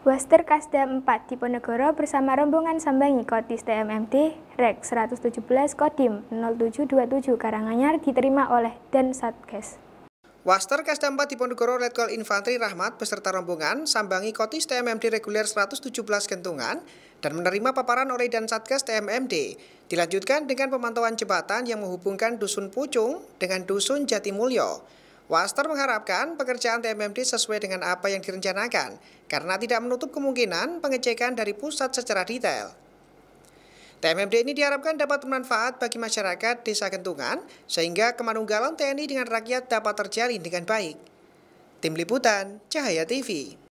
Waster Kasda 4 Diponegoro bersama rombongan Sambangi Kotis TMMD Rek 117 Kodim 0727 Karanganyar diterima oleh Dan Satgas. Waster Kasda 4 Diponegoro Letkol Infantri Rahmat beserta rombongan Sambangi Kotis TMMD Reguler 117 Kentungan dan menerima paparan oleh Dan Satgas TMMD. Dilanjutkan dengan pemantauan jembatan yang menghubungkan Dusun Pucung dengan Dusun Jatimulyo. Waster mengharapkan pekerjaan TMMD sesuai dengan apa yang direncanakan, karena tidak menutup kemungkinan pengecekan dari pusat secara detail. TMMD ini diharapkan dapat bermanfaat bagi masyarakat desa Kentungan, sehingga kemanunggalan TNI dengan rakyat dapat terjalin dengan baik. Tim Liputan, Cahaya TV.